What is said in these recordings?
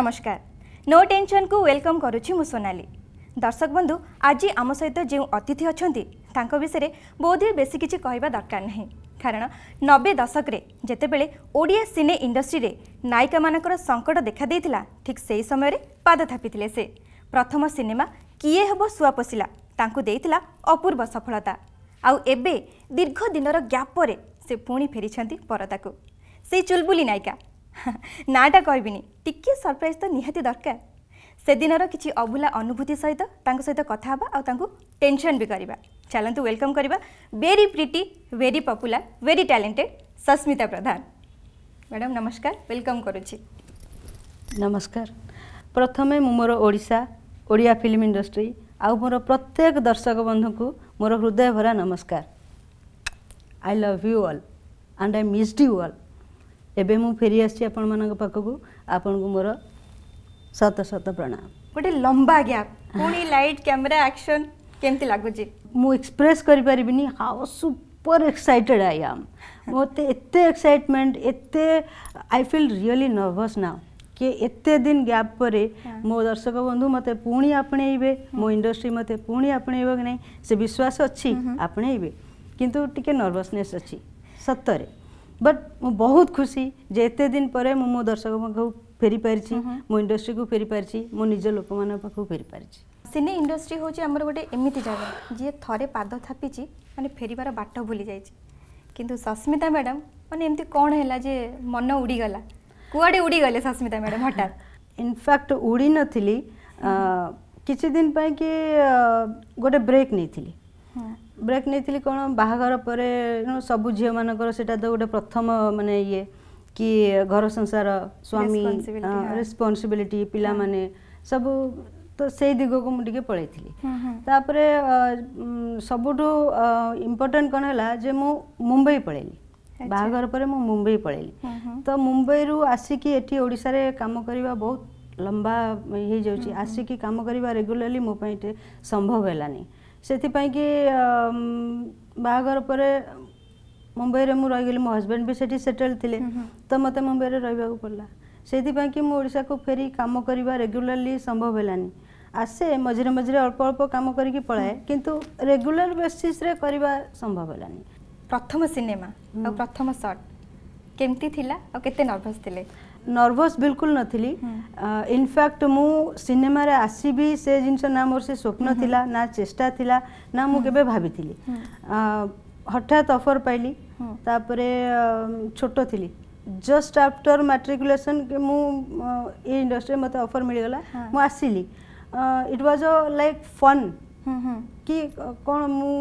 ନମସ୍କାର no ଟେନସନ୍କୁ welcome କରୁଛି ମୁଁ ସୋନାଲି ଦର୍ଶକ ବନ୍ଧୁ ଆଜି ଆମ ସହିତ ଯେଉଁ ଅତିଥି ଅଛନ୍ତି ତାଙ୍କ ବିଷୟରେ ବୋଧହୁଏ ବେଶୀ କିଛି କହିବା ଦରକାର ନାହିଁ କାରଣ ନବେ ଦଶକରେ ଯେତେବେଳେ ଓଡ଼ିଆ ସିନେ ଇଣ୍ଡଷ୍ଟ୍ରିରେ ନାୟିକାମାନଙ୍କର ସଙ୍କଟ ଦେଖାଦେଇଥିଲା ଠିକ୍ ସେହି ସମୟରେ ପାଦ ଥାପିଥିଲେ ସେ ପ୍ରଥମ ସିନେମା କିଏ ହେବ ଶୁଆ ପଶିଲା ତାଙ୍କୁ ଦେଇଥିଲା ଅପୂର୍ବ ସଫଳତା ଆଉ ଏବେ ଦୀର୍ଘ ଦିନର ଗ୍ୟାପ୍ ପରେ ସେ ପୁଣି ଫେରିଛନ୍ତି ପରଦାକୁ ସେଇ ଚୁଲବୁଲି ନାୟିକା नाटा किन ट सरप्राइज त निति दरकार अबुला अनुभूति सहित सहित कथा हे आउ टेनसन चालनु welcome very pretty very popular very talented Sasmita Pradhan madam नमस्कार वेलकम गरु नमस्कार प्रथमे मिसाशा ओडिया फिल्म इंडस्ट्री आउँ मोर प्रत्येक दर्शक मोर हृदय भरा नमस्कार I love you world and I miss you world ଏବେ ମୁଁ ଫେରି ଆସିଛି ଆପଣମାନଙ୍କ ପାଖକୁ ଆପଣଙ୍କୁ ମୋର ଶତ ଶତ ପ୍ରଣାମ ଗୋଟେ ଲମ୍ବା ଗ୍ୟାପ୍ ପୁଣି ଲାଇଟ୍ କ୍ୟାମେରା ଆକ୍ସନ୍ କେମିତି ଲାଗୁଛି ମୁଁ ଏକ୍ସପ୍ରେସ୍ କରିପାରିବିନି how super excited I am ମୋତେ ଏତେ ଏକ୍ସାଇଟମେଣ୍ଟ ଏତେ I feel really nervous now କି ଏତେ ଦିନ ଗ୍ୟାପ୍ ପରେ ମୋ ଦର୍ଶକ ବନ୍ଧୁ ମୋତେ ପୁଣି ଆପଣେଇବେ ମୋ ଇଣ୍ଡଷ୍ଟ୍ରି ମୋତେ ପୁଣି ଆପଣେଇବ କି ନାହିଁ ସେ ବିଶ୍ୱାସ ଅଛି ଆପଣେଇବେ କିନ୍ତୁ ଟିକେ ନର୍ଭସନେସ୍ ଅଛି ସତରେ ବଟ୍ ମୁଁ ବହୁତ ଖୁସି ଯେ ଏତେ ଦିନ ପରେ ମୁଁ ମୋ ଦର୍ଶକ ପାଖକୁ ଫେରିପାରିଛି ମୋ ଇଣ୍ଡଷ୍ଟ୍ରିକୁ ଫେରିପାରିଛି ମୋ ନିଜ ଲୋକମାନଙ୍କ ପାଖକୁ ଫେରିପାରିଛି ସିନେ ଇଣ୍ଡଷ୍ଟ୍ରି ହେଉଛି ଆମର ଗୋଟେ ଏମିତି ଜାଗା ଯିଏ ଥରେ ପାଦ ଥାପିଛି ମାନେ ଫେରିବାର ବାଟ ଭୁଲି ଯାଇଛି କିନ୍ତୁ ସସ୍ମିତା ମ୍ୟାଡ଼ାମ୍ ମାନେ ଏମିତି କ'ଣ ହେଲା ଯେ ମନ ଉଡ଼ିଗଲା କୁଆଡ଼େ ଉଡ଼ିଗଲେ ସସ୍ମିତା ମ୍ୟାଡ଼ାମ୍ ହଠାତ୍ ଇନଫ୍ୟାକ୍ଟ ଉଡ଼ି ନଥିଲି କିଛି ଦିନ ପାଇଁକି ଗୋଟେ ବ୍ରେକ୍ ନେଇଥିଲି ବ୍ରେକ୍ ନେଇଥିଲି କ'ଣ ବାହାଘର ପରେ ସବୁ ଝିଅମାନଙ୍କର ସେଇଟା ତ ଗୋଟେ ପ୍ରଥମ ମାନେ ଇଏ କି ଘର ସଂସାର ସ୍ୱାମୀ ରେସ୍ପନ୍ସିବିଲିଟି ପିଲାମାନେ ସବୁ ତ ସେଇ ଦିଗକୁ ମୁଁ ଟିକେ ପଳେଇଥିଲି ତାପରେ ସବୁଠୁ ଇମ୍ପୋର୍ଟାଣ୍ଟ କ'ଣ ହେଲା ଯେ ମୁଁ ମୁମ୍ବାଇ ପଳେଇଲି ବାହାଘର ପରେ ମୁଁ ମୁମ୍ବାଇ ପଳେଇଲି ତ ମୁମ୍ବାଇରୁ ଆସିକି ଏଠି ଓଡ଼ିଶାରେ କାମ କରିବା ବହୁତ ଲମ୍ବା ହେଇଯାଉଛି ଆସିକି କାମ କରିବା ରେଗୁଲାରଲି ମୋ ପାଇଁ ସମ୍ଭବ ହେଲାନି ସେଥିପାଇଁ କି ବାହାଘର ପରେ ମୁମ୍ବାଇରେ ମୁଁ ରହିଗଲି ମୋ ହଜବେଣ୍ଡ ବି ସେଠି ସେଟେଲ୍ ଥିଲେ ତ ମୋତେ ମୁମ୍ବାଇରେ ରହିବାକୁ ପଡ଼ିଲା ସେଇଥିପାଇଁ କି ମୁଁ ଓଡ଼ିଶାକୁ ଫେରି କାମ କରିବା ରେଗୁଲାରଲି ସମ୍ଭବ ହେଲାନି ଆସେ ମଝିରେ ମଝିରେ ଅଳ୍ପ ଅଳ୍ପ କାମ କରିକି ପଳାଏ କିନ୍ତୁ ରେଗୁଲାର ବେସିସ୍ରେ କରିବା ସମ୍ଭବ ହେଲାନି ପ୍ରଥମ ସିନେମା ଆଉ ପ୍ରଥମ ସଟ୍ କେମିତି ଥିଲା ଆଉ କେତେ ନର୍ଭସ୍ ଥିଲେ ନର୍ଭସ୍ ବିଲକୁଲ ନଥିଲି ଇନଫ୍ୟାକ୍ଟ ମୁଁ ସିନେମାରେ ଆସିବି ସେ ଜିନିଷ ନା ମୋର ସେ ସ୍ୱପ୍ନ ଥିଲା ନା ଚେଷ୍ଟା ଥିଲା ନା ମୁଁ କେବେ ଭାବିଥିଲି ହଠାତ୍ ଅଫର୍ ପାଇଲି ତାପରେ ଛୋଟ ଥିଲି ଜଷ୍ଟ ଆଫ୍ଟର ମାଟ୍ରିକୁଲେସନ୍ ମୁଁ ଏ ଇଣ୍ଡଷ୍ଟ୍ରିରେ ମୋତେ ଅଫର୍ ମିଳିଗଲା ମୁଁ ଆସିଲି it was a like fun କି କ'ଣ ମୁଁ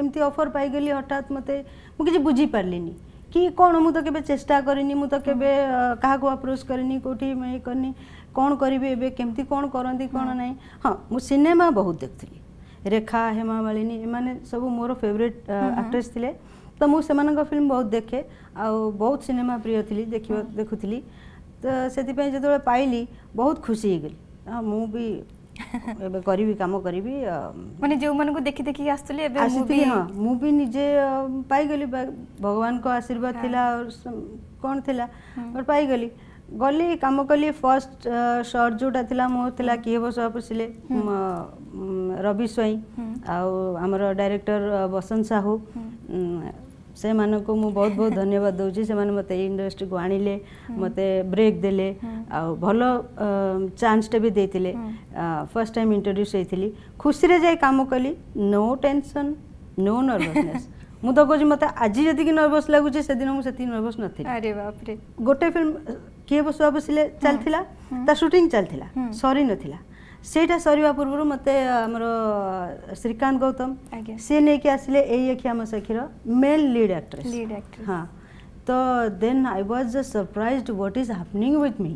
ଏମିତି ଅଫର୍ ପାଇଗଲି ହଠାତ୍ ମୋତେ ମୁଁ କିଛି ବୁଝିପାରିଲିନି କି କ'ଣ ମୁଁ ତ କେବେ ଚେଷ୍ଟା କରିନି ମୁଁ ତ କେବେ କାହାକୁ ଆପ୍ରୋଚ୍ କରିନି କେଉଁଠି ଇଏ କରିନି କ'ଣ କରିବି ଏବେ କେମିତି କ'ଣ କରନ୍ତି କ'ଣ ନାହିଁ ହଁ ମୁଁ ସିନେମା ବହୁତ ଦେଖୁଥିଲି ରେଖା ହେମାମାଳିନୀ ଏମାନେ ସବୁ ମୋର ଫେଭରେଟ୍ ଆକ୍ଟ୍ରେସ୍ ଥିଲେ ତ ମୁଁ ସେମାନଙ୍କ ଫିଲ୍ମ ବହୁତ ଦେଖେ ଆଉ ବହୁତ ସିନେମା ପ୍ରିୟ ଥିଲି ଦେଖିବା ଦେଖୁଥିଲି ତ ସେଥିପାଇଁ ଯେତେବେଳେ ପାଇଲି ବହୁତ ଖୁସି ହେଇଗଲି ହଁ ମୁଁ ବି કરીબી કામ કરીબી મને જે મન કો દેખી દેખી આસતલી એ મુ બી હા મુ બી 니જે পাই ગલી ભગવાન કો આશીર્વાદ થીલા ઓર કોણ થીલા બર পাই ગલી ગલી કામ કરી ફર્સ્ટ શોર્ટ જુડા થીલા મુ થીલા કી હે બોસ ઓ પૂછિલે રવિ સઈ આઉ આમરો ડાયરેક્ટર બસંત સાહો ସେମାନଙ୍କୁ ମୁଁ ବହୁତ ବହୁତ ଧନ୍ୟବାଦ ଦେଉଛି ସେମାନେ ମୋତେ ଏଇ ଇଣ୍ଡଷ୍ଟ୍ରିକୁ ଆଣିଲେ ମୋତେ ବ୍ରେକ୍ ଦେଲେ ଆଉ ଭଲ ଚାନ୍ସଟେ ବି ଦେଇଥିଲେ ଫାର୍ଷ୍ଟ ଟାଇମ୍ ଇଣ୍ଟ୍ରୋଡ୍ୟୁସ୍ ହେଇଥିଲି ଖୁସିରେ ଯାଇ କାମ କଲି ନୋ ଟେନସନ୍ ନୋ ନର୍ଭସନେସ୍ ମୁଁ ତ କହୁଛି ମୋତେ ଆଜି ଯେତିକି ନର୍ଭସ୍ ଲାଗୁଛି ସେଦିନ ମୁଁ ସେତିକି ନର୍ଭସ୍ ନଥିଲି ଆରେ ବାପରେ ଗୋଟେ ଫିଲ୍ମ କିଏ ବସୁଆ ବସିଲେ ଚାଲିଥିଲା ତା ସୁଟିଂ ଚାଲିଥିଲା ସରି ନଥିଲା ସେଇଟା ସରିବା ପୂର୍ବରୁ ମୋତେ ଆମର ଶ୍ରୀକାନ୍ତ ଗୌତମ ସେ ନେଇକି ଆସିଲେ ଏଇ ଆଖି ଆମ ସାକ୍ଷୀର ମେନ୍ ଲିଡ୍ ଆକ୍ଟ୍ରେସ୍ ହଁ ତ then I was just surprise what is happening with me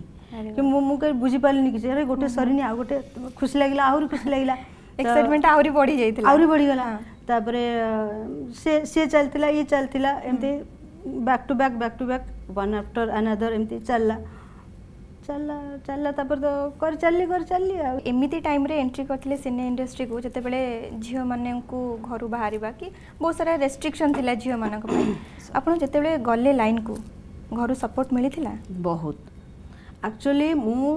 କି ମୁଁ ମୁଁ କେହି ବୁଝିପାରିଲିନି କିଛି ଆରେ ଗୋଟେ ସରିନି ଆଉ ଗୋଟେ ଖୁସି ଲାଗିଲା ଆହୁରି ଖୁସି ଲାଗିଲା ଏକ୍ସାଇଟମେଣ୍ଟ ଆହୁରି ବଢ଼ି ଯାଇଥିଲା ଆହୁରି ବଢ଼ିଗଲା ତାପରେ ସେ ସିଏ ଚାଲିଥିଲା ଇଏ ଚାଲିଥିଲା ଏମିତି back to back back to back one after another ଏମିତି ଚାଲିଲା ଚାଲିଲା ଚାଲିଲା ତାପରେ ତ କରି ଚାଲିଲି କରି ଚାଲିଲି ଆଉ ଏମିତି ଟାଇମ୍ରେ ଏଣ୍ଟ୍ରି କରିଥିଲେ ସିନେ ଇଣ୍ଡଷ୍ଟ୍ରିକୁ ଯେତେବେଳେ ଝିଅମାନଙ୍କୁ ଘରୁ ବାହାରିବା କି ବହୁତ ସାରା ରେଷ୍ଟ୍ରିକ୍ସନ୍ ଥିଲା ଝିଅମାନଙ୍କ ପାଇଁ ଆପଣ ଯେତେବେଳେ ଗଲେ ଲାଇନ୍କୁ ଘରୁ ସପୋର୍ଟ ମିଳିଥିଲା ବହୁତ ଆକ୍ଚୁଆଲି ମୁଁ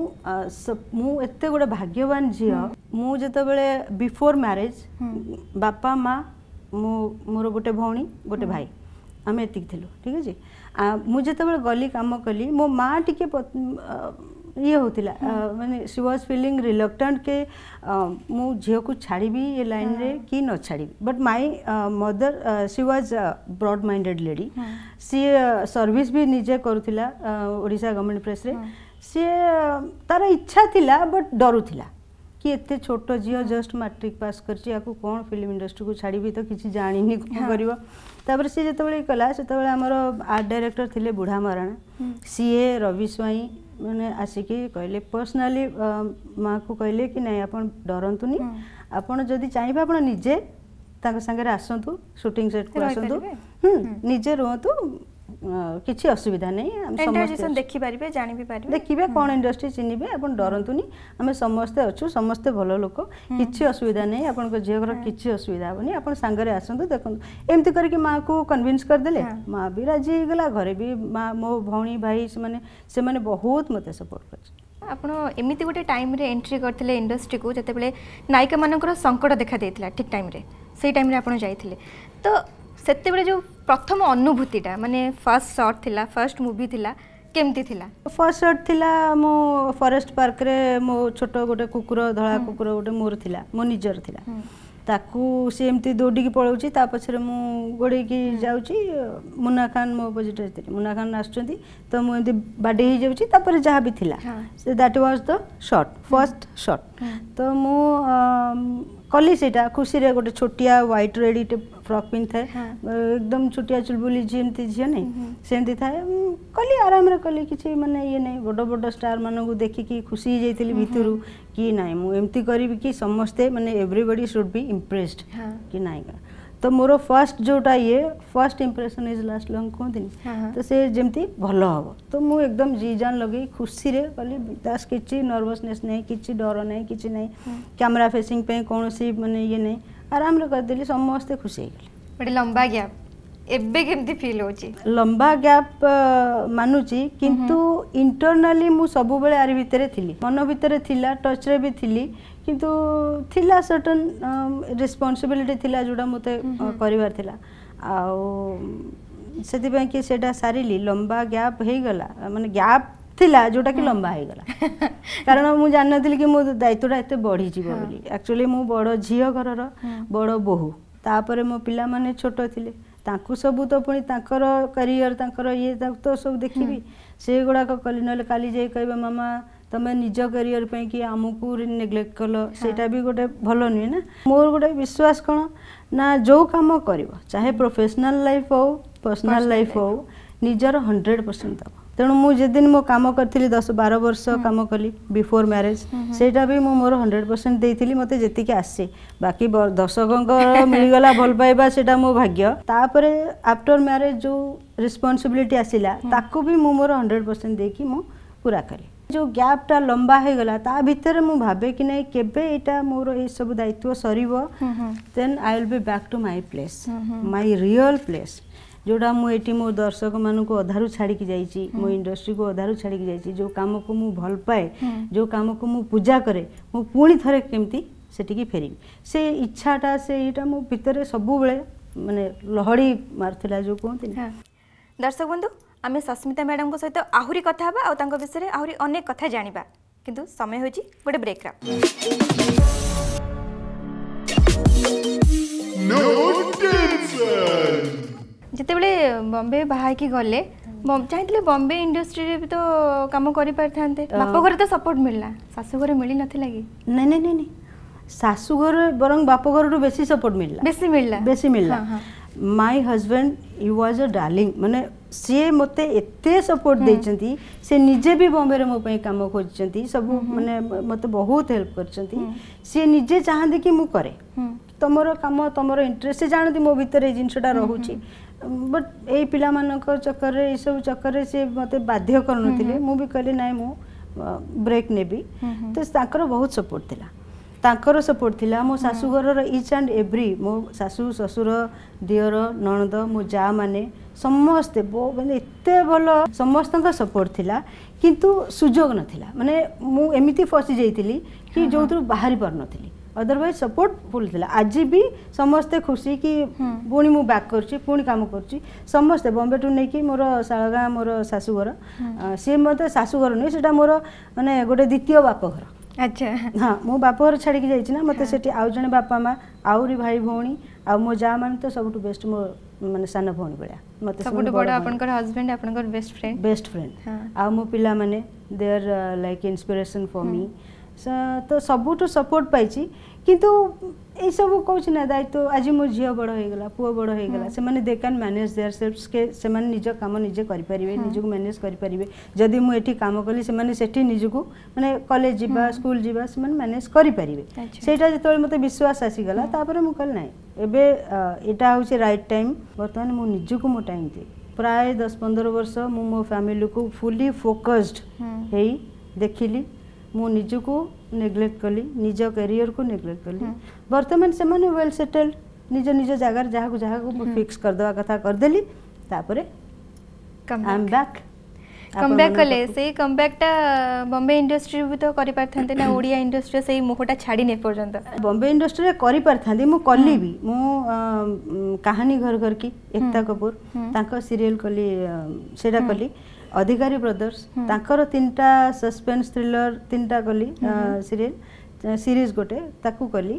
ମୁଁ ଏତେ ଗୋଟେ ଭାଗ୍ୟବାନ ଝିଅ ମୁଁ ଯେତେବେଳେ ବିଫୋର୍ ମ୍ୟାରେଜ୍ ବାପା ମା ମୁଁ ମୋର ଗୋଟେ ଭଉଣୀ ଗୋଟେ ଭାଇ ଆମେ ଏତିକି ଥିଲୁ ଠିକ୍ ଅଛି ମୁଁ ଯେତେବେଳେ ଗଲି କାମ କଲି ମୋ ମା ଟିକେ ଇଏ ହେଉଥିଲା ମାନେ ସି ୱାଜ୍ ଫିଲିଂ ରିଲକ୍ଟାଣ୍ଟ କେ ମୁଁ ଝିଅକୁ ଛାଡ଼ିବି ଏ ଲାଇନ୍ରେ କି ନ ଛାଡ଼ିବି but my mother she was broad minded lady ସିଏ ସର୍ଭିସ୍ ବି ନିଜେ କରୁଥିଲା ଓଡ଼ିଶା ଗଭର୍ଣ୍ଣମେଣ୍ଟ ପ୍ରେସ୍ରେ ସିଏ ତାର ଇଚ୍ଛା ଥିଲା ବଟ୍ ଡରୁଥିଲା कि एत छोट झी जस्ट मैट्रिक पास कर फिल्म इंडस्ट्री को छाड़ी तो किसी जाणी कर सी जो कला से आम आर्ट डायरेक्टर थे बुढ़ा महाराणा सीए रवि स्वाई मैंने आसिक कहले पर्सनाली माँ को कहले कि ना आप डरतुनि आप जदि चाहिए आप निजे आसतु सुटिंग सेट को आसतु निजे रुतु କିଛି ଅସୁବିଧା ନାହିଁ ଇଣ୍ଟରଜେକ୍ସନ୍ ଦେଖିପାରିବେ ଜାଣିବି ପାରିବେ ଦେଖିବେ କ'ଣ ଇଣ୍ଡଷ୍ଟ୍ରି ଚିହ୍ନିବେ ଆପଣ ଡରନ୍ତୁନି ଆମେ ସମସ୍ତେ ଅଛୁ ସମସ୍ତେ ଭଲ ଲୋକ କିଛି ଅସୁବିଧା ନାହିଁ ଆପଣଙ୍କ ଝିଅଙ୍କର କିଛି ଅସୁବିଧା ହେବନି ଆପଣ ସାଙ୍ଗରେ ଆସନ୍ତୁ ଦେଖନ୍ତୁ ଏମିତି କରିକି ମାଆକୁ କନଭିନ୍ସ କରିଦେଲେ ମାଆ ବି ରାଜି ହେଇଗଲା ଘରେ ବି ମା ମୋ ଭଉଣୀ ଭାଇ ସେମାନେ ସେମାନେ ବହୁତ ମୋତେ ସପୋର୍ଟ କରିଛନ୍ତି ଆପଣ ଏମିତି ଗୋଟେ ଟାଇମ୍ରେ ଏଣ୍ଟ୍ରି କରିଥିଲେ ଇଣ୍ଡଷ୍ଟ୍ରିକୁ ଯେତେବେଳେ ନାୟିକାମାନଙ୍କର ସଙ୍କଟ ଦେଖାଦେଇଥିଲା ଠିକ୍ ଟାଇମ୍ରେ ସେଇ ଟାଇମ୍ରେ ଆପଣ ଯାଇଥିଲେ ତ ସେତେବେଳେ ଯେଉଁ ପ୍ରଥମ ଅନୁଭୂତିଟା ମାନେ ଫାର୍ଷ୍ଟ ସଟ୍ ଥିଲା ଫାର୍ଷ୍ଟ ମୁଭି ଥିଲା କେମିତି ଥିଲା ଫାର୍ଷ୍ଟ ସଟ୍ ଥିଲା ମୁଁ ଫରେଷ୍ଟ ପାର୍କରେ ମୋ ଛୋଟ ଗୋଟେ କୁକୁର ଧଳା କୁକୁର ଗୋଟେ ମୋର ଥିଲା ମୋ ନିଜର ଥିଲା ତାକୁ ସେ ଏମିତି ଦୌଡ଼ିକି ପଳାଉଛି ତା ପଛରେ ମୁଁ ଗୋଡ଼େଇକି ଯାଉଛି ମୁନା ଖାନ ମୋ ଅପୋଜିଟ୍ରେ ଥିଲେ ମୁନା ଖାନ ଆସୁଛନ୍ତି ତ ମୁଁ ଏମିତି ବାଡ଼େଇ ହେଇଯାଉଛି ତାପରେ ଯାହା ବି ଥିଲା ସେ that was the shot first shot ତ ମୁଁ କଲି ସେଇଟା ଖୁସିରେ ଗୋଟେ ଛୋଟିଆ ହ୍ୱାଇଟ୍ ରେଡ଼ି ଫ୍ରକ୍ ପିନ୍ଧିଥାଏ ଏକଦମ ଛୋଟିଆ ଚୁଲବୁଲି ଯେମିତି ଝିଅ ନାହିଁ ସେମିତି ଥାଏ କଲି ଆରାମରେ କଲି କିଛି ମାନେ ଇଏ ନାହିଁ ବଡ଼ ବଡ଼ ଷ୍ଟାର୍ମାନଙ୍କୁ ଦେଖିକି ଖୁସି ହେଇଯାଇଥିଲି ଭିତରୁ କି ନାହିଁ ମୁଁ ଏମିତି କରିବି କି ସମସ୍ତେ ମାନେ ଏଭ୍ରିବଡ଼ି ସୁଡ଼୍ ବି ଇମ୍ପ୍ରେସ୍ଡ କି ନାହିଁ तो मोर फर्स्ट जोटा ये first impression is last long कह तो से जमी भल हम तो मुझे एकदम जी जान लगे खुशी से कह दास किसी नर्भसने किसी डर ना कि ना कैमेरा फेसींगे कौन सी मानने ये नहीं आराम करदे समस्ते खुशी गोटे लंबा गैप ଏବେ କେମିତି ଫିଲ୍ ହେଉଛି ଲମ୍ବା ଗ୍ୟାପ୍ ମାନୁଛି କିନ୍ତୁ ଇଣ୍ଟରନାଲି ମୁଁ ସବୁବେଳେ ଆରି ଭିତରେ ଥିଲି ମନ ଭିତରେ ଥିଲା ଟଚ୍ରେ ବି ଥିଲି କିନ୍ତୁ ଥିଲା ସର୍ଟନ୍ ରେସ୍ପନ୍ସିବିଲିଟି ଥିଲା ଯେଉଁଟା ମୋତେ କରିବାର ଥିଲା ଆଉ ସେଥିପାଇଁ କି ସେଇଟା ସାରିଲି ଲମ୍ବା ଗ୍ୟାପ୍ ହେଇଗଲା ମାନେ ଗ୍ୟାପ୍ ଥିଲା ଯେଉଁଟାକି ଲମ୍ବା ହେଇଗଲା କାରଣ ମୁଁ ଜାଣିନଥିଲି କି ମୋ ଦାୟିତ୍ୱଟା ଏତେ ବଢ଼ିଯିବ ବୋଲି ଆକ୍ଚୁଆଲି ମୁଁ ବଡ଼ ଝିଅ ଘରର ବଡ଼ ବୋହୂ ତାପରେ ମୋ ପିଲାମାନେ ଛୋଟ ଥିଲେ ତାଙ୍କୁ ସବୁ ତ ପୁଣି ତାଙ୍କର କ୍ୟାରିୟର ତାଙ୍କର ଇଏ ତାଙ୍କୁ ତ ସବୁ ଦେଖିବି ସେଗୁଡ଼ାକ କଲି ନହେଲେ କାଲି ଯାଇ କହିବେ ମାମା ତମେ ନିଜ କ୍ୟାରିୟର ପାଇଁ କି ଆମକୁ ନେଗ୍ଲେକ୍ଟ କଲ ସେଇଟା ବି ଗୋଟେ ଭଲ ନୁହେଁ ନା ମୋର ଗୋଟେ ବିଶ୍ୱାସ କ'ଣ ନା ଯେଉଁ କାମ କରିବ ଚାହେ ପ୍ରୋଫେସନାଲ୍ ଲାଇଫ୍ ହେଉ ପର୍ସନାଲ୍ ଲାଇଫ୍ ହେଉ ନିଜର ହଣ୍ଡ୍ରେଡ଼ ପରସେଣ୍ଟ ଦେବ ତେଣୁ ମୁଁ ଯେଦିନ ମୋ କାମ କରିଥିଲି ଦଶ ବାର ବର୍ଷ କାମ କଲି ବିଫୋର୍ ମ୍ୟାରେଜ୍ ସେଇଟା ବି ମୁଁ ମୋର ହଣ୍ଡ୍ରେଡ଼ ପରସେଣ୍ଟ ଦେଇଥିଲି ମୋତେ ଯେତିକି ଆସେ ବାକି ଦର୍ଶକଙ୍କର ମିଳିଗଲା ଭଲ ପାଇବା ସେଇଟା ମୋ ଭାଗ୍ୟ ତାପରେ ଆଫ୍ଟର ମ୍ୟାରେଜ୍ ଯେଉଁ ରେସ୍ପନ୍ସିବିଲିଟି ଆସିଲା ତାକୁ ବି ମୁଁ ମୋର ହଣ୍ଡ୍ରେଡ଼ ପରସେଣ୍ଟ ଦେଇକି ମୁଁ ପୁରା କଲି ଯେଉଁ ଗ୍ୟାପ୍ଟା ଲମ୍ବା ହେଇଗଲା ତା ଭିତରେ ମୁଁ ଭାବେ କି ନାହିଁ କେବେ ଏଇଟା ମୋର ଏଇସବୁ ଦାୟିତ୍ୱ ସରିବ then I will be back to my place my real place ଯେଉଁଟା ମୁଁ ଏଠି ମୋ ଦର୍ଶକମାନଙ୍କୁ ଅଧାରୁ ଛାଡ଼ିକି ଯାଇଛି ମୋ ଇଣ୍ଡଷ୍ଟ୍ରିକୁ ଅଧାରୁ ଛାଡ଼ିକି ଯାଇଛି ଯେଉଁ କାମକୁ ମୁଁ ଭଲ ପାଏ ଯେଉଁ କାମକୁ ମୁଁ ପୂଜା କରେ ମୁଁ ପୁଣି ଥରେ କେମିତି ସେଠିକି ଫେରିବି ସେ ଇଚ୍ଛାଟା ସେଇଟା ମୋ ଭିତରେ ସବୁବେଳେ ମାନେ ଲହଡ଼ି ମାରୁଥିଲା ଯେଉଁ କୁହନ୍ତି ଦର୍ଶକ ବନ୍ଧୁ ଆମେ ସସ୍ମିତା ମ୍ୟାଡ଼ାମଙ୍କ ସହିତ ଆହୁରି କଥା ହେବା ଆଉ ତାଙ୍କ ବିଷୟରେ ଆହୁରି ଅନେକ କଥା ଜାଣିବା କିନ୍ତୁ ସମୟ ହେଉଛି ଗୋଟେ ବ୍ରେକ୍ର No dancer! ଯେତେବେଳେ ବମ୍ବେ ବାହାହେଇକି ଗଲେ ଚାହିଁଥିଲେ ବମ୍ବେ ଇଣ୍ଡଷ୍ଟ୍ରିରେ ବି ତ କାମ କରିପାରିଥାନ୍ତେ ବାପଘରେ ତ ସପୋର୍ଟ ମିଳିଲା ଶାଶୁଘରେ ମିଳିନଥିଲା କି ନାଇଁ ନାଇଁ ନାଇଁ ଶାଶୁଘରେ ବରଂ ବାପଘରଠୁ ବେଶୀ ସପୋର୍ଟ ମିଳିଲା ବେଶୀ ମିଳିଲା ବେଶୀ ମିଳିଲା my husband you was a darling ମାନେ ସିଏ ମୋତେ ଏତେ ସପୋର୍ଟ ଦେଇଛନ୍ତି ସେ ନିଜେ ବି ବମ୍ବେରେ ମୋ ପାଇଁ କାମ କରିଛନ୍ତି ସବୁ ମାନେ ମୋତେ ବହୁତ ହେଲ୍ପ କରିଛନ୍ତି ସିଏ ନିଜେ ଚାହାନ୍ତି କି ମୁଁ କରେ ତମର କାମ ତମର ଇଣ୍ଟରେଷ୍ଟ ସେ ଜାଣନ୍ତି ମୋ ଭିତରେ ଏଇ ଜିନିଷଟା ରହୁଛି बट ए चक्कर चकर सब चक्कर से मते बाध्ये ना म ब्रेक ने तर बहुत सपोर्ट थापोर्टी म शाशुर इच एंड एभ्री मो शासु शुर दिर नणद मो जा मे समस्ते म यते भयो समस्तको सपोर्ट थाहा कति सुझग नमिति फसि कि जो बान ଅଦରୱାଇଜ୍ ସପୋର୍ଟ ଫୁଲ୍ ଥିଲା ଆଜି ବି ସମସ୍ତେ ଖୁସି କି ପୁଣି ମୁଁ ବ୍ୟାକ୍ କରୁଛି ପୁଣି କାମ କରୁଛି ସମସ୍ତେ ବମ୍ବେଠୁ ନେଇକି ମୋର ଶାଳଗାଁ ମୋର ଶାଶୁଘର ସିଏ ମୋତେ ଶାଶୁଘର ନୁହେଁ ସେଇଟା ମୋର ମାନେ ଗୋଟେ ଦ୍ୱିତୀୟ ବାପଘର ଆଚ୍ଛା ହଁ ମୁଁ ବାପଘର ଛାଡ଼ିକି ଯାଇଛି ନା ମୋତେ ସେଠି ଆଉ ଜଣେ ବାପା ମା ଆହୁରି ଭାଇ ଭଉଣୀ ଆଉ ମୋ ଯାଆ ମାନେ ତ ସବୁଠୁ ବେଷ୍ଟ ମୋ ମାନେ ସାନ ଭଉଣୀ ଭଳିଆ ମୋତେ ସବୁଠୁ ବଡ଼ ଆପଣଙ୍କର ହଜବେଣ୍ଡ ଆପଣଙ୍କର ବେଷ୍ଟ ଫ୍ରେଣ୍ଡ ବେଷ୍ଟ ଫ୍ରେଣ୍ଡ ଆଉ ମୋ ପିଲାମାନେ they are like inspiration for me ତ ସବୁଠୁ ସପୋର୍ଟ ପାଇଛି କିନ୍ତୁ ଏଇସବୁ କହୁଛି ନା ଦାୟିତ୍ୱ ଆଜି ମୋ ଝିଅ ବଡ଼ ହେଇଗଲା ପୁଅ ବଡ଼ ହେଇଗଲା ସେମାନେ they can manage their selfs କେ ସେମାନେ ନିଜ କାମ ନିଜେ କରିପାରିବେ ନିଜକୁ ମ୍ୟାନେଜ୍ କରିପାରିବେ ଯଦି ମୁଁ ଏଠି କାମ କଲି ସେମାନେ ସେଠି ନିଜକୁ ମାନେ କଲେଜ ଯିବା ସ୍କୁଲ ଯିବା ସେମାନେ ମ୍ୟାନେଜ୍ କରିପାରିବେ ସେଇଟା ଯେତେବେଳେ ମୋତେ ବିଶ୍ୱାସ ଆସିଗଲା ତାପରେ ମୁଁ କହିଲି ନାହିଁ ଏବେ ଏଇଟା ହେଉଛି ରାଇଟ୍ ଟାଇମ୍ ବର୍ତ୍ତମାନ ମୁଁ ନିଜକୁ ମୋ ଟାଇମ୍ ଦିଏ ପ୍ରାୟ ଦଶ ପନ୍ଦର ବର୍ଷ ମୁଁ ମୋ ଫ୍ୟାମିଲିକୁ ଫୁଲି ଫୋକସ୍ଡ ହେଇ ଦେଖିଲି ମୁଁ ନିଜକୁ ନେଗ୍ଲେକ୍ଟ କଲି ନିଜ कली बर्तमान କଲି ବର୍ତ୍ତମାନ ସେମାନେ ୱେଲ୍ ସେଟେଲ୍ଡ ନିଜ ନିଜ ଜାଗାରେ ଯାହାକୁ ଯାହାକୁ ମୁଁ ଫିକ୍ସ କରିଦେବା କଥା କରିଦେଲି कम बैक कम बैक कले से कमब्याकटा बम्बे इंडस्ट्री भी तो करि पारथांते ना ओडिया इंडस्ट्री से मोहटा छाड़ी ने पर्यंत बम्बे इंडस्ट्री रे करि पारथांते मु कली भी मु कहानी घर घर की एकता कपूर तांका सीरियल कली सेटा कली ଅଧିକାରୀ ବ୍ରଦର୍ସ ତାଙ୍କର ତିନିଟା ସସ୍ପେନ୍ସ ଥ୍ରିଲର ତିନିଟା କଲି ସିରିଏଲ ସିରିଜ ଗୋଟେ ତାକୁ କଲି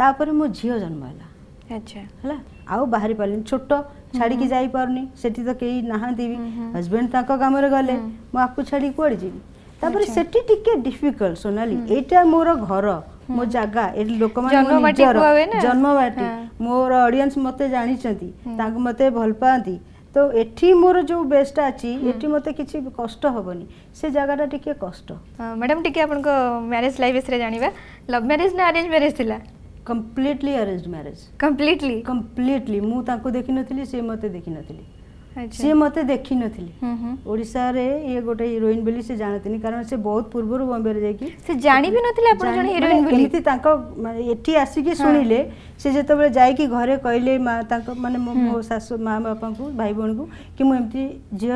ତାପରେ ମୋ ଝିଅ ଜନ୍ମ ହେଲା ଆଚ୍ଛା ହେଲା ଆଉ ବାହାରି ପାରିଲିନି ଛୋଟ ଛାଡ଼ିକି ଯାଇପାରୁନି ସେଠି ତ କେହି ନାହାନ୍ତି ବି ହଜବେଣ୍ଡ ତାଙ୍କ କାମରେ ଗଲେ ମୁଁ ଆକୁ ଛାଡ଼ିକି କୁଆଡ଼େ ଯିବି ତାପରେ ସେଠି ଟିକେ ଡିଫିକଲ୍ଟ ସୋନାଲି ଏଇଟା ମୋର ଘର ମୋ ଜାଗା ଏଠି ଲୋକମାନେ ଜନ୍ମବାଟି ମୋର ଅଡିଏନ୍ସ ମୋତେ ଜାଣିଛନ୍ତି ତାଙ୍କୁ ମୋତେ ଭଲ ପାଆନ୍ତି ତ ଏଠି ମୋର ଯେଉଁ ବେସ୍ଟା ଅଛି ଏଠି ମୋତେ କିଛି କଷ୍ଟ ହେବନି ସେ ଜାଗାଟା ଟିକେ କଷ୍ଟ ମ୍ୟାଡ଼ାମ୍ ଟିକେ ଆପଣଙ୍କ ମ୍ୟାରେଜ୍ ଲାଇଫ୍ ବିଷୟରେ ଜାଣିବା ଲଭ୍ ମ୍ୟାରେଜ୍ ନା ଆରେଞ୍ଜ ମ୍ୟାରେଜ୍ ଥିଲା completely arrange marriage completely completely ମୁଁ ତାଙ୍କୁ ଦେଖିନଥିଲି ସେ ମୋତେ ଦେଖିନଥିଲି सी मत देख नी ओडा ये गोटे हिरोइन से जानते कारण से बहुत पूर्व बम्बे जाकि से जानी भी नथिले आपण जण हिरोइन कहले मा मो शाशु माँ बापा को भाई बहन को कि मु एमती झियो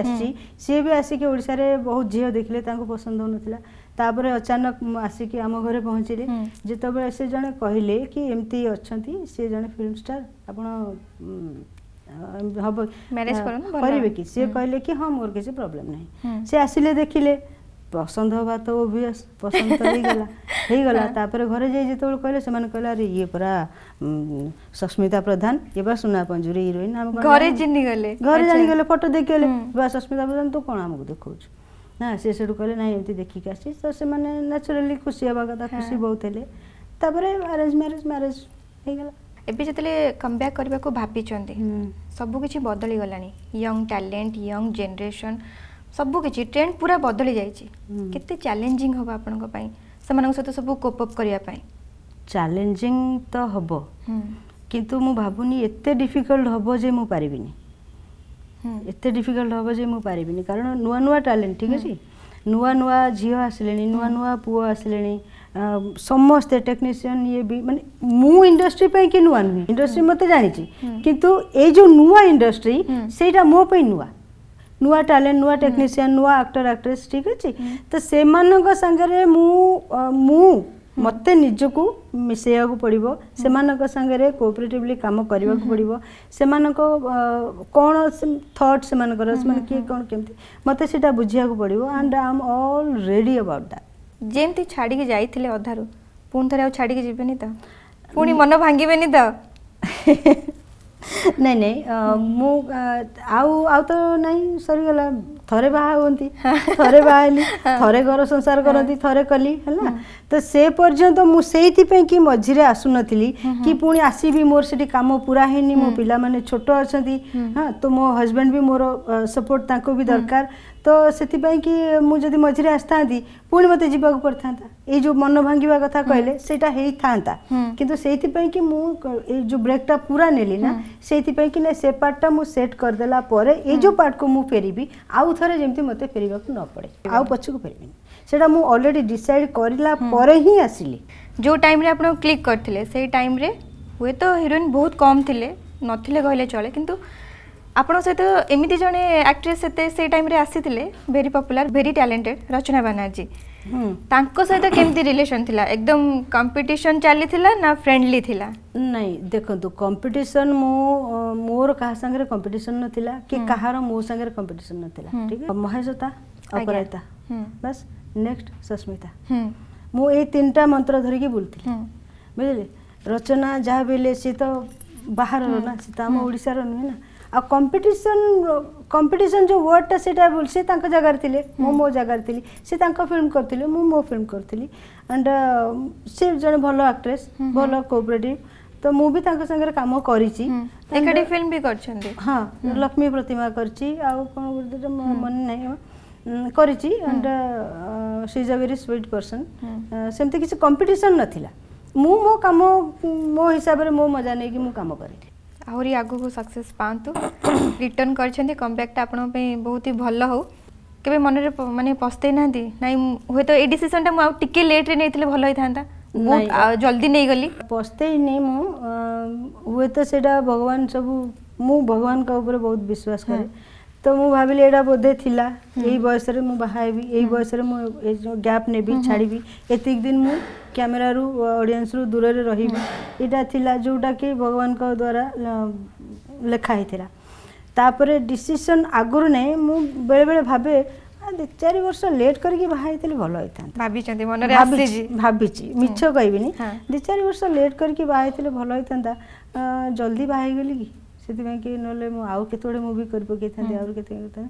आसी भी आसी बहुत झील देखले पसंद हो नथिला तापर अचानक आसिक आम घर पहुँचले जिते बड़े से कहले कि एमती अच्छा सी जड़े फिल्म स्टार आप হব କରିବେ କି ସିଏ କହିଲେ କି ହଁ ମୋର କିଛି ପ୍ରୋବ୍ଲେମ୍ ନାହିଁ ସେ ଆସିଲେ ଦେଖିଲେ ପସନ୍ଦ ହେବା ତ ଓଭିୟସ୍ ପସନ୍ଦ ତ ହେଇଗଲା ହେଇଗଲା ତାପରେ ଘରେ ଯାଇ ଯେତେବେଳେ କହିଲେ ସେମାନେ କହିଲେ ଆରେ ଇଏ ପୁରା ସସ୍ମିତା ପ୍ରଧାନ ଇଏ ବା ସୁନା ପଞ୍ଜୁରୀ ହିରୋଇନ୍ ଆମେ ଘରେ ଚିହ୍ନିଗଲେ ଘରେ ଜାଣିଗଲେ ଫଟୋ ଦେଖିଗଲେ ବା ସସ୍ମିତା ପ୍ରଧାନ ତୁ କ'ଣ ଆମକୁ ଦେଖାଉଛୁ ନା ସେ ସେଠୁ କହିଲେ ନାଇଁ ଏମିତି ଦେଖିକି ଆସିଛି ତ ସେମାନେ ନ୍ୟାଚୁରାଲି ଖୁସି ହେବା କଥା ଖୁସି ବହୁତ ହେଲେ ତାପରେ ଆରେଞ୍ଜ ମ୍ୟାରେଜ ମ୍ୟାରେଜ ହେଇଗଲା ଏବେ ଯେତେବେଳେ କମ୍ବ୍ୟାକ୍ କରିବାକୁ ଭାବିଛନ୍ତି ସବୁକିଛି ବଦଳି ଗଲାଣି ୟଙ୍ଗ ଟ୍ୟାଲେଣ୍ଟ ୟଙ୍ଗ ଜେନେରେସନ୍ ସବୁକିଛି ଟ୍ରେଣ୍ଡ ପୁରା ବଦଳି ଯାଇଛି କେତେ ଚ୍ୟାଲେଞ୍ଜିଂ ହେବ ଆପଣଙ୍କ ପାଇଁ ସେମାନଙ୍କ ସହିତ ସବୁ କୋପଅପ୍ କରିବା ପାଇଁ ଚ୍ୟାଲେଞ୍ଜିଂ ତ ହେବ କିନ୍ତୁ ମୁଁ ଭାବୁନି ଏତେ ଡିଫିକଲ୍ଟ ହେବ ଯେ ମୁଁ ପାରିବିନି ଏତେ ଡିଫିକଲ୍ଟ ହେବ ଯେ ମୁଁ ପାରିବିନି କାରଣ ନୂଆ ନୂଆ ଟ୍ୟାଲେଣ୍ଟ ଠିକ୍ ଅଛି ନୂଆ ନୂଆ ଝିଅ ଆସିଲେଣି ନୂଆ ନୂଆ ପୁଅ ଆସିଲେଣି समस्ते टेक्निसियन इन्डस्ट्री पनि कि नुवा नु इन्डस्ट्री मत जान्छ किन एउटा नुवा इन्डस्ट्री सही मोप न्यालेन्ट नू टेक्निसियन नुवा आक्टर आक्ट्रेस ठिक अझ मते निजको मिसैवाक पर्डको सागर कोपरेटिभली काम गर्दा पर्व कम् थट के मत बुझाएको and I am already about that ଯେମିତି ଛାଡ଼ିକି ଯାଇଥିଲେ ଅଧାରୁ ପୁଣି ଥରେ ଆଉ ଛାଡ଼ିକି ଯିବେନି ତ ପୁଣି ମନ ଭାଙ୍ଗିବେନି ତ ନାଇଁ ନାଇଁ ମୁଁ ଆଉ ଆଉ ତ ନାଇଁ ସରିଗଲା ଥରେ ବାହା ହୁଅନ୍ତି ଥରେ ବାହା ହେଲି ଥରେ ଘର ସଂସାର କରନ୍ତି ଥରେ କଲି ହେଲା तो से पर्यत तो मुझे कि मझीरे आसुन थी कि पुणी आसबी मोर से कम पूरा है मो पा छोट अच्छा हाँ तो मो हजबैंड भी मोर सपोर्ट तक भी दरकार तो से कि मुझे मझे आसी था पुणी मत जी पड़ता ये जो मन भांग कथा कहले से कितना कि मुझे ब्रेकटा पूरा नेली से पार्टा मुझे सेट करदेला ये पार्ट को मुझे फेरबी आउ थे जमी मत फेरवाक न पड़े आ पक्ष को फेरबी সেটা ମୁଁ ଅଲରେଡ଼ି ଡିସାଇଡ଼ କରିଲା ପରେ ହିଁ ଆସିଲି ଯେଉଁ ଟାଇମ୍ରେ ଆପଣ କ୍ଲିକ୍ କରିଥିଲେ ସେଇ ଟାଇମ୍ରେ ହୁଏତ ହିରୋଇନ୍ ବହୁତ କମ୍ ଥିଲେ ନଥିଲେ କହିଲେ ଚଳେ କିନ୍ତୁ ଆପଣଙ୍କ ସହିତ ଏମିତି ଜଣେ ଆକ୍ଟ୍ରେସ୍ ସେତେ ସେଇ ଟାଇମ୍ରେ ଆସିଥିଲେ very popular very talented Rachana Banerjee ତାଙ୍କ ସହିତ କେମିତି ରିଲେସନ୍ ଥିଲା ଏକଦମ କମ୍ପିଟିସନ୍ ଚାଲିଥିଲା ନା ଫ୍ରେଣ୍ଡଲି ଥିଲା ନାଇଁ ଦେଖନ୍ତୁ କମ୍ପିଟିସନ୍ ମୁଁ ମୋର କାହା ସାଙ୍ଗରେ କମ୍ପିଟିସନ୍ ନଥିଲା କି କାହାର ମୋ ସାଙ୍ଗରେ କମ୍ପିଟିସନ୍ ନଥିଲା ଠିକ୍ ମହେଶତା ଅପରାଜିତା ବାସ୍ ନେକ୍ସଟ ସସ୍ମିତା ମୁଁ ଏଇ ତିନିଟା ମନ୍ତ୍ର ଧରିକି ବୁଲୁଥିଲି ବୁଝିଲେ ରଚନା ଯାହା ବି ହେଲେ ସିଏ ତ ବାହାରର ନା ସେ ତ ଆମ ଓଡ଼ିଶାର ନୁହେଁ ନା ଆଉ କମ୍ପିଟିସନ୍ କମ୍ପିଟିସନ୍ ଯେଉଁ ୱାର୍ଡ଼ଟା ସେଇଟା ସେ ତାଙ୍କ ଜାଗାରେ ଥିଲେ ମୁଁ ମୋ ଜାଗାରେ ଥିଲି ସେ ତାଙ୍କ ଫିଲ୍ମ କରିଥିଲେ ମୁଁ ମୋ ଫିଲ୍ମ କରିଥିଲି ଆଣ୍ଡ ସେ ଜଣେ ଭଲ ଆକ୍ଟ୍ରେସ୍ ଭଲ କୋପରେଟିଭ୍ ତ ମୁଁ ବି ତାଙ୍କ ସାଙ୍ଗରେ କାମ କରିଛି ଏକାଠି ଫିଲ୍ମ ବି କରିଛନ୍ତି ହଁ ଲକ୍ଷ୍ମୀ ପ୍ରତିମା କରିଛି ଆଉ କ'ଣ ମନେ ନାହିଁ କରିଛି and she is a very sweet person ସେମିତି କିଛି କମ୍ପିଟିସନ୍ ନଥିଲା ମୁଁ ମୋ କାମ ମୋ ହିସାବରେ ମୋ ମଜା ନେଇକି ମୁଁ କାମ କରେ ଆହୁରି ଆଗକୁ ସକ୍ସେସ୍ ପାଆନ୍ତୁ ରିଟର୍ଣ୍ଣ କରିଛନ୍ତି କମ୍ବ୍ୟାକ୍ଟା ଆପଣଙ୍କ ପାଇଁ ବହୁତ ହି ଭଲ ହଉ କେବେ ମନରେ ମାନେ ପସ୍ତେଇ ନାହାନ୍ତି ନାଇଁ ହୁଏତ ଏଇ ଡିସିସନ୍ଟା ମୁଁ ଆଉ ଟିକେ ଲେଟ୍ରେ ନେଇଥିଲେ ଭଲ ହେଇଥାନ୍ତା ଜଲ୍ଦି ନେଇଗଲି ପସ୍ତେଇନି ମୁଁ ହୁଏତ ସେଇଟା ଭଗବାନ ସବୁ ମୁଁ ଭଗବାନଙ୍କ ଉପରେ ବହୁତ ବିଶ୍ୱାସ କରେ ତ ମୁଁ ଭାବିଲି ଏଇଟା ବୋଧେ ଥିଲା ଏଇ ବୟସରେ ମୁଁ ବାହା ହେବି ଏଇ ବୟସରେ ମୁଁ ଏ ଯେଉଁ ଗ୍ୟାପ୍ ନେବି ଛାଡ଼ିବି ଏତିକି ଦିନ ମୁଁ କ୍ୟାମେରାରୁ ଅଡ଼ିଏନ୍ସରୁ ଦୂରରେ ରହିବି ଏଇଟା ଥିଲା ଯେଉଁଟାକି ଭଗବାନଙ୍କ ଦ୍ୱାରା ଲେଖା ହେଇଥିଲା ତାପରେ ଡିସିସନ୍ ଆଗରୁ ନାହିଁ ମୁଁ ବେଳେବେଳେ ଭାବେ ଚାରି ବର୍ଷ ଲେଟ୍ କରିକି ବାହା ହେଇଥିଲେ ଭଲ ହେଇଥାନ୍ତା ଭାବିଛନ୍ତି ମନରେ ଭାବିଛି ମିଛ କହିବିନି ଦୁଇ ଚାରି ବର୍ଷ ଲେଟ୍ କରିକି ବାହା ହେଇଥିଲେ ଭଲ ହେଇଥାନ୍ତା ଜଲ୍ଦି ବାହା ହେଇଗଲି କି ସେଥିପାଇଁ କି ନହେଲେ ମୁଁ ଆଉ କେତେଗୁଡ଼େ ମୁଭି କରି ପକାଇଥାନ୍ତି ଆହୁରି କେତେ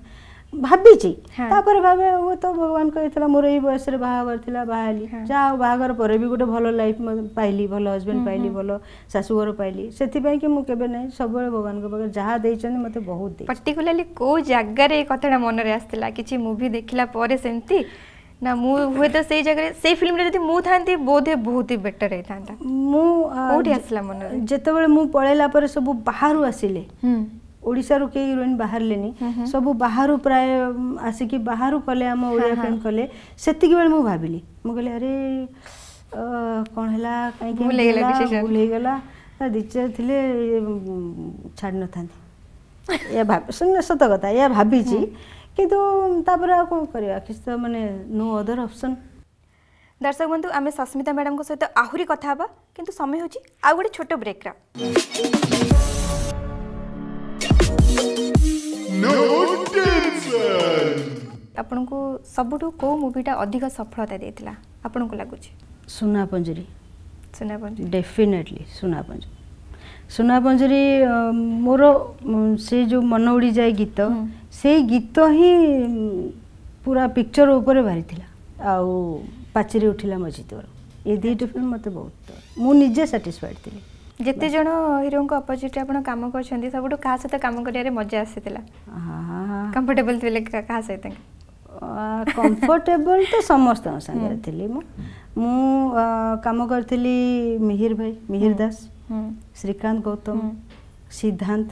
ଭାବିଛି ତାପରେ ଭାବେ ହୁଏ ତ ଭଗବାନ କହିଥିଲା ମୋର ଏଇ ବୟସରେ ବାହାଘର ଥିଲା ବାହା ହେଲି ଯାହା ହଉ ବାହାଘର ପରେ ବି ଗୋଟେ ଭଲ ଲାଇଫ୍ ପାଇଲି ଭଲ ହଜବେଣ୍ଡ ପାଇଲି ଭଲ ଶାଶୁଘର ପାଇଲି ସେଥିପାଇଁ କି ମୁଁ କେବେ ନାହିଁ ସବୁବେଳେ ଭଗବାନଙ୍କ ପାଖରେ ଯାହା ଦେଇଛନ୍ତି ମୋତେ ବହୁତ ପାର୍ଟିକୁଲାରଲି କେଉଁ ଜାଗାରେ ଏ କଥାଟା ମନରେ ଆସିଥିଲା କିଛି ମୁଭି ଦେଖିଲା ପରେ ସେମିତି ନା ମୁଁ ହୁଏତ ସେଇ ଜାଗାରେ ସେଇ ଫିଲ୍ମରେ ଯଦି ମୁଁ ଥାନ୍ତି ବୋଧେ ବହୁତ ହି ବେଟର ହେଇଥାନ୍ତା ମୁଁ କୋଉଠି ଆସିଲା ମନରେ ଯେତେବେଳେ ମୁଁ ପଳେଇଲା ପରେ ସବୁ ବାହାରୁ ଆସିଲେ ଓଡ଼ିଶାରୁ କେହି ହିରୋଇନ୍ ବାହାରିଲେନି ସବୁ ବାହାରୁ ପ୍ରାୟ ଆସିକି ବାହାରୁ କଲେ ଆମ ଓଡ଼ିଆ ଫିଲ୍ମ କଲେ ସେତିକି ବେଳେ ମୁଁ ଭାବିଲି ମୁଁ କହିଲି ଆରେ କ'ଣ ହେଲା କାହିଁକି ଭୁଲ ହେଇଗଲା ଦିଚାର ଥିଲେ ଛାଡ଼ି ନଥାନ୍ତି ଏହା ଭାବି ସତ କଥା ଏହା ଭାବିଛି କିନ୍ତୁ ତାପରେ ଆଉ କ'ଣ କରିବା କିଛି ତ ମାନେ ନୋ ଅଦର ଅପସନ୍ ଦର୍ଶକ ବନ୍ଧୁ ଆମେ ସସ୍ମିତା ମ୍ୟାଡ଼ାମଙ୍କ ସହିତ ଆହୁରି କଥା ହେବା କିନ୍ତୁ ସମୟ ହେଉଛି ଆଉ ଗୋଟେ ଛୋଟ ବ୍ରେକ୍ର ଆପଣଙ୍କୁ ସବୁଠୁ କେଉଁ ମୁଭିଟା ଅଧିକ ସଫଳତା ଦେଇଥିଲା ଆପଣଙ୍କୁ ଲାଗୁଛି ସୁନାପଞ୍ଜୁରୀ ସୁନାପଞ୍ଜୁରୀ ଡେଫିନେଟଲି ସୁନାପଞ୍ଜୁରୀ ସୁନାପଞ୍ଜରି ମୋର ସେ ଯେଉଁ ମନ ଉଡ଼ିଯାଏ ଗୀତ ସେଇ ଗୀତ ହିଁ ପୁରା ପିକ୍ଚର ଉପରେ ବାହାରିଥିଲା ଆଉ ପାଚେରି ଉଠିଲା ମଜିତର ଏ ଦୁଇଟି ଫିଲ୍ମ ମୋତେ ବହୁତ ମୁଁ ନିଜେ ସାଟିସ୍ଫାଏଡ଼୍ ଥିଲି ଯେତେ ଜଣ ହିରୋଙ୍କ ଅପୋଜିଟ୍ ଆପଣ କାମ କରିଛନ୍ତି ସବୁଠୁ କାହା ସହିତ କାମ କରିବାରେ ମଜା ଆସିଥିଲା କମ୍ଫର୍ଟେବଲ୍ ଥିଲେ କାହା ସହିତ କମ୍ଫର୍ଟେବଲ୍ ତ ସମସ୍ତଙ୍କ ସାଙ୍ଗରେ ଥିଲି ମୁଁ ମୁଁ କାମ କରିଥିଲି ମିହିର ଭାଇ ମିହିର ଦାସ ଶ୍ରୀକାନ୍ତ ଗୌତମ ସିଦ୍ଧାନ୍ତ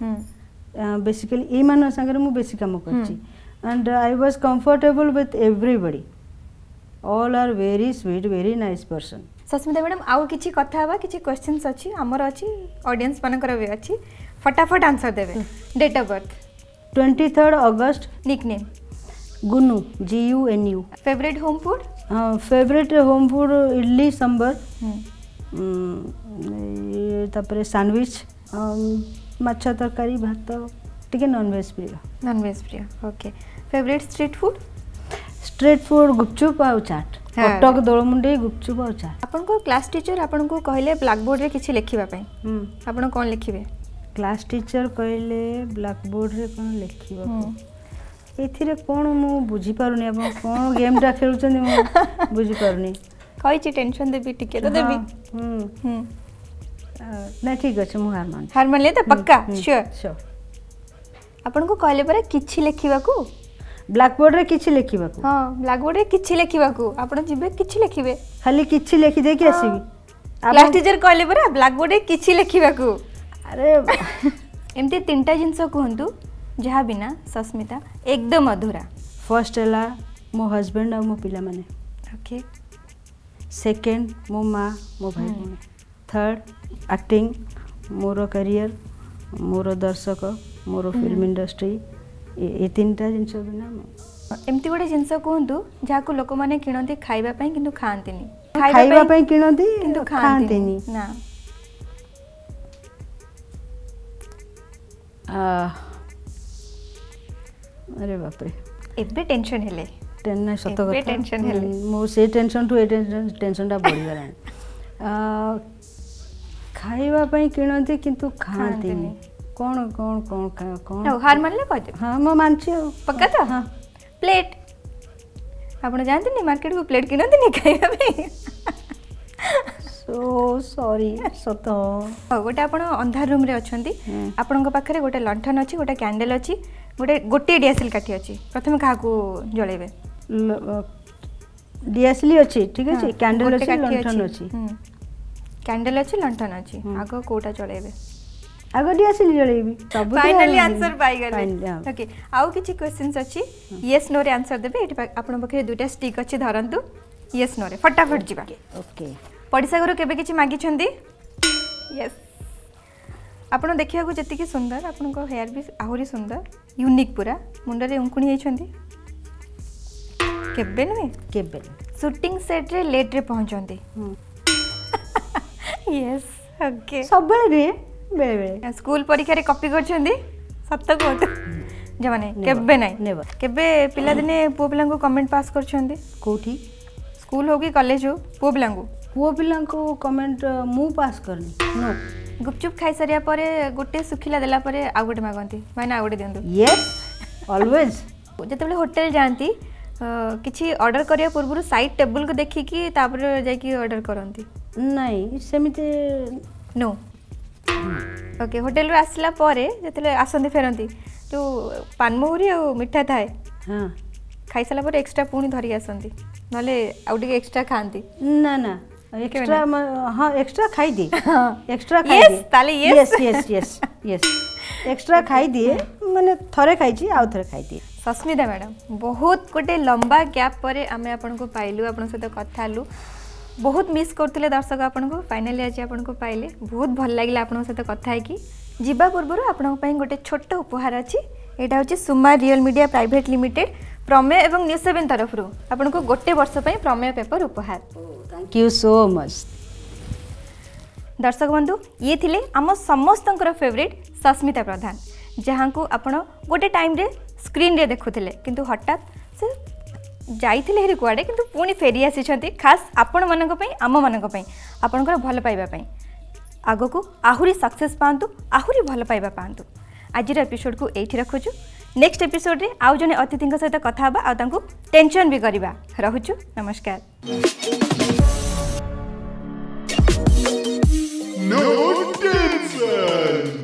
ବେସିକାଲି ଏଇମାନଙ୍କ ସାଙ୍ଗରେ ମୁଁ ବେଶୀ କାମ କରିଛି and I was comfortable with everybody all are very sweet very nice person Sasmita madam ଆଉ କିଛି କଥା ହେବା କିଛି କ୍ୱେଶ୍ଚିନ୍ସ ଅଛି ଆମର ଅଛି ଅଡ଼ିଏନ୍ସ ମାନଙ୍କର ବି ଅଛି ଫଟାଫଟ ଆନ୍ସର ଦେବେ date of birth twenty third August nick name Gunu G U N U favourite home food हाँ favourite home food idli sambar ତାପରେ ସାଣ୍ଡୱିଚ୍ ମାଛ ତରକାରୀ ଭାତ ଟିକେ ନନଭେଜ୍ ପ୍ରିୟ ନନଭେଜ୍ ପ୍ରିୟ okay favourite street food street food gupchup ଆଉ ଚାଟ୍ କଟକ ଦୋଳମୁଣ୍ଡେଇ ଗୁପଚୁପ୍ ଆଉ ଚାଟ୍ ଆପଣଙ୍କ କ୍ଲାସ୍ ଟିଚର୍ ଆପଣଙ୍କୁ କହିଲେ ବ୍ଲାକ୍ବୋର୍ଡ଼ରେ କିଛି ଲେଖିବା ପାଇଁ ଆପଣ କ'ଣ ଲେଖିବେ କ୍ଲାସ୍ ଟିଚର୍ କହିଲେ ବ୍ଲାକ୍ବୋର୍ଡ଼ରେ କ'ଣ ଲେଖିବା ଏଥିରେ କ'ଣ ମୁଁ ବୁଝିପାରୁନି ଆପଣ କ'ଣ ଗେମ୍ଟା ଖେଳୁଛନ୍ତି ମୁଁ ବୁଝିପାରୁନି କହିଛି ଟେନସନ୍ ଦେବି ଟିକେ ତ ଦେବି अच्छा, हारमोन ले तो हम्म, पक्का आपन को कहले पर किछि लेखिबाकु ब्लैकबोर्ड कि आसीबी क्लास कहले पर ब्लैकबोर्ड रे किछि लेखिबाकु सस्मिता एकदम अधूरा फर्स्ट हला मो हजबैंड आ मो पिला माने ओके सेकंड मो मां मो भाई थर्ड ଆକ୍ଟିଂ ମୋର କ୍ୟାରିୟର ମୋର ଦର୍ଶକ ମୋର ଫିଲ୍ମ ଇଣ୍ଡଷ୍ଟ୍ରି ଏ ତିନିଟା ଜିନିଷ ବିନା ଏମିତି ଗୋଟେ ଜିନିଷ କୁହନ୍ତୁ ଯାହାକୁ ଲୋକମାନେ କିଣନ୍ତି ଖାଇବା ପାଇଁ କିନ୍ତୁ ଖାଆନ୍ତିନି ଖାଇବା ପାଇଁ କିଣନ୍ତି କିନ୍ତୁ ଖାଆନ୍ତିନି ନା ଆରେ ବାପରେ ଏବେ ଟେନସନ୍ ହେଲେ ସତ କଥା ଟେନସନ୍ ହେଲେ ମୁଁ ସେ ଟେନସନ୍ଠୁ ଏ ଟେନସନ୍ଟା ବଢ଼ିଗଲାଣି ଖାଇବା ପାଇଁ କିଣନ୍ତି କିନ୍ତୁ ଖାଆନ୍ତିନି କ'ଣ କ'ଣ କ'ଣ କ'ଣ ହାର ମାରିଲେ କହିଦେବେ ହଁ ମୁଁ ମାନୁଛି ଆଉ ପକ୍କା ତ ହଁ ପ୍ଲେଟ୍ ଆପଣ ଯାଆନ୍ତିନି ମାର୍କେଟକୁ ପ୍ଲେଟ୍ କିଣନ୍ତିନି ଖାଇବା ପାଇଁ ସୋ ସରି ସତ ହଉ ଗୋଟେ ଆପଣ ଅନ୍ଧାର ରୁମ୍ରେ ଅଛନ୍ତି ଆପଣଙ୍କ ପାଖରେ ଗୋଟେ ଲଣ୍ଠନ ଅଛି ଗୋଟେ କ୍ୟାଣ୍ଡେଲ୍ ଅଛି ଗୋଟେ ଗୋଟିଏ ଡିଆସିଲ୍ କାଠି ଅଛି ପ୍ରଥମେ କାହାକୁ ଜଳେଇବେ ଡିଆସିଲି ଅଛି ଠିକ୍ ଅଛି କ୍ୟାଣ୍ଡେଲ୍ ଅଛି ଲଣ୍ଠନ ଅଛି कैंडल अच्छे लंठन अच्छे आगो कोटा चलेबे आगो डी असली चलेबी सब फाइनली आंसर पाई गले ओके आउ किछि क्वेश्चंस अछि यस नो रे आंसर देबे एटा आपन पखरे दुटा स्टिक अछि धरंतु यस नो रे फटाफट जीवा ओके पडिसा गुरु केबे किछि मांगी छंदी यस आपण देखा जी सुंदर आपण हेयर भी आहरी सुंदर यूनिक पूरा मुंडे उंकुणी के सुटिंग सेट रे लेट्रे पहुँचती यस ओके सब रे बेले बेले स्कूल परीक्षा रे कॉपी कर छंदी सत्त को जे माने केबे नै नेवर केबे पिला दिने पु पिलांग को कमेंट पास कर छंदी कोठी स्कूल हो कि कॉलेज हो पु पिलांग को पु पिलांग को कमेंट मु पास करनी नो गुपचुप खाई सरिया परे गुटे सुखिला देला परे आ मागंती माने आ गुटे यस ऑलवेज जते बले होटल जानती किसी अर्डर करने पूर्व सैड टेबुल को देखिकी तापर जाकि अर्डर करती ନାଇଁ ସେମିତି ନୋ ଓକେ ହୋଟେଲରୁ ଆସିଲା ପରେ ଯେତେବେଳେ ଆସନ୍ତି ଫେରନ୍ତି ଯେଉଁ ପାନମୁହୁରୀ ଆଉ ମିଠା ଥାଏ ହଁ ଖାଇସାରିଲା ପରେ ଏକ୍ସଟ୍ରା ପୁଣି ଧରିକି ଆସନ୍ତି ନହେଲେ ଆଉ ଟିକେ ଏକ୍ସଟ୍ରା ଖାଆନ୍ତି ନା ନା ଏକ୍ସଟ୍ରା ହଁ ଏକ୍ସଟ୍ରା ଖାଇଦିଏ ଏକ୍ସଟ୍ରା ଖାଇଦିଏ ଏକ୍ସଟ୍ରା ଖାଇଦିଏ ମାନେ ଥରେ ଖାଇଛି ଆଉ ଥରେ ଖାଇଦିଏ ସସ୍ମିତା ମ୍ୟାଡ଼ାମ ବହୁତ ଗୋଟେ ଲମ୍ବା ଗ୍ୟାପ୍ ପରେ ଆମେ ଆପଣଙ୍କୁ ପାଇଲୁ ଆପଣଙ୍କ ସହିତ କଥା ହେଲୁ বহুত মিস করতিলে দর্শক আপনক ফাইনালি আজি আপনক পাইলে বহুত ভাল লাগিলা আপনক সৈতে কথা আইকি জিবা পূর্বৰ আপোনক পাই গটে ছটটা উপহাৰ আছে এডা হচে Suma real media private limited প্রময়ে আৰু নিসেভেন তৰফৰ আপোনক গটে বছৰ পাই প্রময়ে পেপাৰ উপহাৰ ও থ্যাংক ইউ সো মাচ দর্শক বন্ধু ই থিলে আমা সমস্তଙ୍କৰ ফেভৰিট সস্মিতা প্ৰধান জহাংকু আপোন গটে টাইমৰে স্ক্রিনৰে দেখোtile কিন্তু হঠাৎ ଯାଇଥିଲେ ହେରି କୁଆଡ଼େ କିନ୍ତୁ ପୁଣି ଫେରି ଆସିଛନ୍ତି ଖାସ୍ ଆପଣମାନଙ୍କ ପାଇଁ ଆମମାନଙ୍କ ପାଇଁ ଆପଣଙ୍କର ଭଲ ପାଇବା ପାଇଁ ଆଗକୁ ଆହୁରି ସକ୍ସେସ୍ ପାଆନ୍ତୁ ଆହୁରି ଭଲ ପାଇବା ପାଆନ୍ତୁ ଆଜିର ଏପିସୋଡ଼କୁ ଏଇଠି ରଖୁଛୁ ନେକ୍ସଟ ଏପିସୋଡ଼ରେ ଆଉ ଜଣେ ଅତିଥିଙ୍କ ସହିତ କଥା ହେବା ଆଉ ତାଙ୍କୁ ଟେନସନ୍ ବି କରିବା ରହୁଛୁ ନମସ୍କାର No tension!